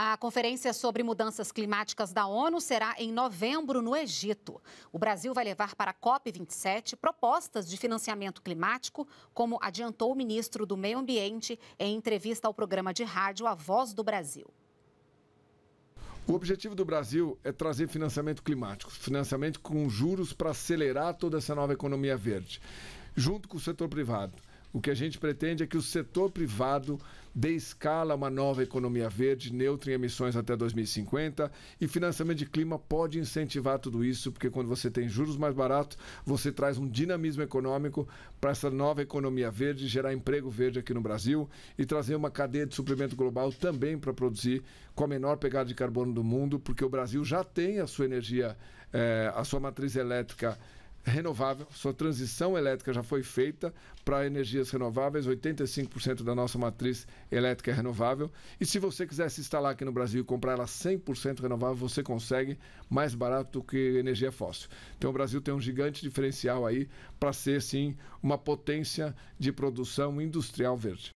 A Conferência sobre Mudanças Climáticas da ONU será em novembro no Egito. O Brasil vai levar para a COP27 propostas de financiamento climático, como adiantou o ministro do Meio Ambiente em entrevista ao programa de rádio A Voz do Brasil. O objetivo do Brasil é trazer financiamento climático, financiamento com juros para acelerar toda essa nova economia verde, junto com o setor privado. O que a gente pretende é que o setor privado dê escala a uma nova economia verde, neutra em emissões até 2050, e financiamento de clima pode incentivar tudo isso, porque quando você tem juros mais baratos, você traz um dinamismo econômico para essa nova economia verde, gerar emprego verde aqui no Brasil e trazer uma cadeia de suprimento global também para produzir com a menor pegada de carbono do mundo, porque o Brasil já tem a sua energia, eh, a sua matriz elétrica renovável, sua transição elétrica já foi feita para energias renováveis, 85% da nossa matriz elétrica é renovável. E se você quiser se instalar aqui no Brasil e comprar ela 100% renovável, você consegue mais barato do que energia fóssil. Então o Brasil tem um gigante diferencial aí para ser sim uma potência de produção industrial verde.